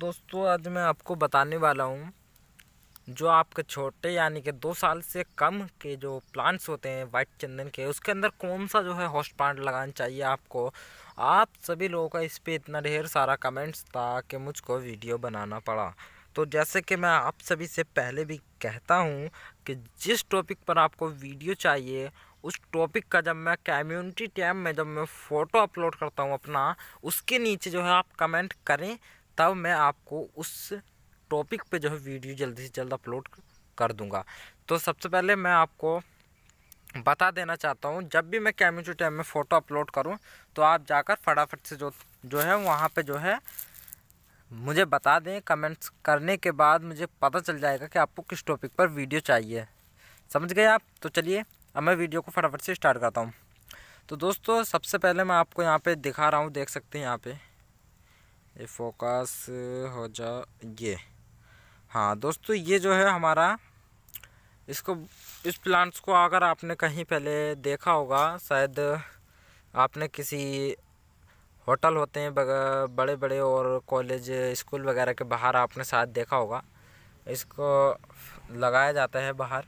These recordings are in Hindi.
दोस्तों आज मैं आपको बताने वाला हूँ जो आपके छोटे यानी कि दो साल से कम के जो प्लांट्स होते हैं वाइट चंदन के उसके अंदर कौन सा जो है हॉस्ट प्लांट लगाना चाहिए आपको आप सभी लोगों का इस पर इतना ढेर सारा कमेंट्स था कि मुझको वीडियो बनाना पड़ा तो जैसे कि मैं आप सभी से पहले भी कहता हूँ कि जिस टॉपिक पर आपको वीडियो चाहिए उस टॉपिक का जब मैं कम्युनिटी टैब में जब मैं फ़ोटो अपलोड करता हूँ अपना उसके नीचे जो है आप कमेंट करें तब मैं आपको उस टॉपिक पे जो है वीडियो जल्दी से जल्द अपलोड कर दूंगा तो सबसे पहले मैं आपको बता देना चाहता हूँ जब भी मैं कैम्यूटी टाइम में फ़ोटो अपलोड करूँ तो आप जाकर फटाफट से जो जो है वहाँ पर जो है मुझे बता दें कमेंट्स करने के बाद मुझे पता चल जाएगा कि आपको किस टॉपिक पर वीडियो चाहिए समझ गए आप तो चलिए अब मैं वीडियो को फटाफट से स्टार्ट करता हूँ तो दोस्तों सबसे पहले मैं आपको यहाँ पे दिखा रहा हूँ देख सकते हैं यहाँ पे ये फोकस हो जा ये हाँ दोस्तों ये जो है हमारा इसको इस प्लांट्स को अगर आपने कहीं पहले देखा होगा शायद आपने किसी होटल होते हैं बड़े बड़े और कॉलेज स्कूल वगैरह के बाहर आपने शायद देखा होगा इसको लगाया जाता है बाहर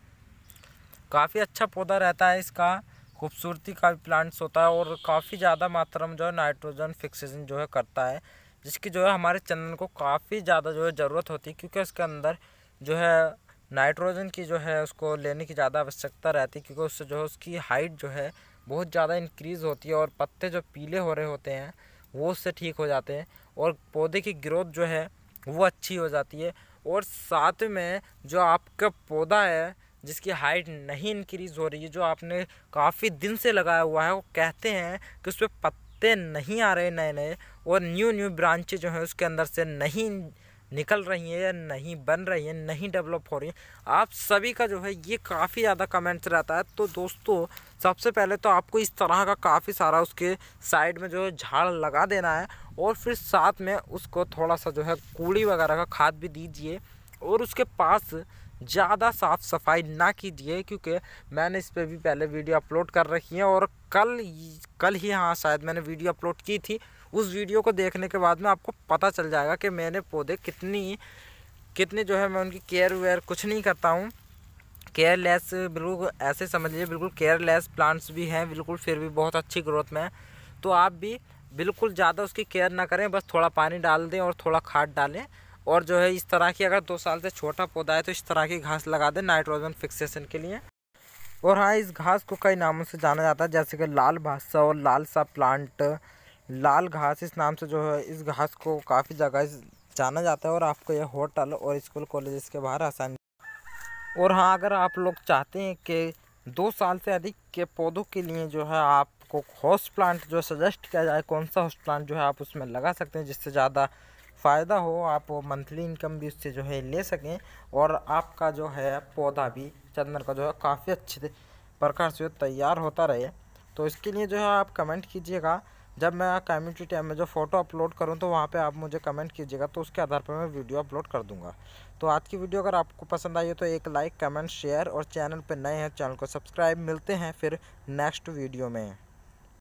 काफ़ी अच्छा पौधा रहता है इसका खूबसूरती का प्लांट्स होता है और काफ़ी ज़्यादा मात्रा में जो है नाइट्रोजन फिक्सेशन जो है करता है जिसकी जो है हमारे चंदन को काफ़ी ज़्यादा जो है ज़रूरत होती है क्योंकि उसके अंदर जो है नाइट्रोजन की जो है उसको लेने की ज़्यादा आवश्यकता रहती है क्योंकि उससे जो है उसकी हाइट जो है बहुत ज़्यादा इंक्रीज़ होती है और पत्ते जो पीले हो रहे होते हैं वो उससे ठीक हो जाते हैं और पौधे की ग्रोथ जो है वो अच्छी हो जाती है और साथ में जो आपका पौधा है जिसकी हाइट नहीं इंक्रीज़ हो रही है जो आपने काफ़ी दिन से लगाया हुआ है वो कहते हैं कि उस पर पत्ते पत्ते नहीं आ रहे नए नए और न्यू न्यू ब्रांचे जो है उसके अंदर से नहीं निकल रही हैं या नहीं बन रही हैं नहीं डेवलप हो रही हैं आप सभी का जो है ये काफ़ी ज़्यादा कमेंट्स रहता है तो दोस्तों सबसे पहले तो आपको इस तरह का काफ़ी सारा उसके साइड में जो है झाड़ लगा देना है और फिर साथ में उसको थोड़ा सा जो है कूड़ी वगैरह का खाद भी दीजिए और उसके पास ज़्यादा साफ़ सफाई ना कीजिए क्योंकि मैंने इस पर भी पहले वीडियो अपलोड कर रखी है और कल कल ही हाँ शायद मैंने वीडियो अपलोड की थी उस वीडियो को देखने के बाद में आपको पता चल जाएगा कि मैंने पौधे कितनी कितने जो है मैं उनकी केयर वेयर कुछ नहीं करता हूँ केयरलेस बिल्कुल ऐसे समझ लीजिए बिल्कुल केयरलेस प्लांट्स भी हैं बिल्कुल फिर भी बहुत अच्छी ग्रोथ में है तो आप भी बिल्कुल ज़्यादा उसकी केयर ना करें बस थोड़ा पानी डाल दें और थोड़ा खाद डालें और जो है इस तरह की अगर दो साल से छोटा पौधा है तो इस तरह की घास लगा दें नाइट्रोजन फिक्सेशन के लिए और हाँ इस घास को कई नामों से जाना जाता है जैसे कि लाल भाषा और लाल सा प्लांट लाल घास इस नाम से जो है इस घास को काफ़ी जगह जाना जाता है और आपको यह होटल और स्कूल कॉलेज के बाहर आसान और हाँ अगर आप लोग चाहते हैं कि दो साल से अधिक के पौधों के लिए जो है आपको हाउस प्लांट जो सजेस्ट किया जाए कौन सा हाउस प्लांट जो है आप उसमें लगा सकते हैं जिससे ज़्यादा फ़ायदा हो आप मंथली इनकम भी उससे जो है ले सकें और आपका जो है पौधा भी चंदन का जो है काफ़ी अच्छे प्रकार से तैयार होता रहे तो इसके लिए जो है आप कमेंट कीजिएगा जब मैं कम्युनिटी टैब में जो फ़ोटो अपलोड करूं तो वहाँ पे आप मुझे कमेंट कीजिएगा तो उसके आधार पर मैं वीडियो अपलोड कर दूंगा तो आज की वीडियो अगर आपको पसंद आई हो तो एक लाइक कमेंट शेयर और चैनल पर नए हैं चैनल को सब्सक्राइब मिलते हैं फिर नेक्स्ट वीडियो में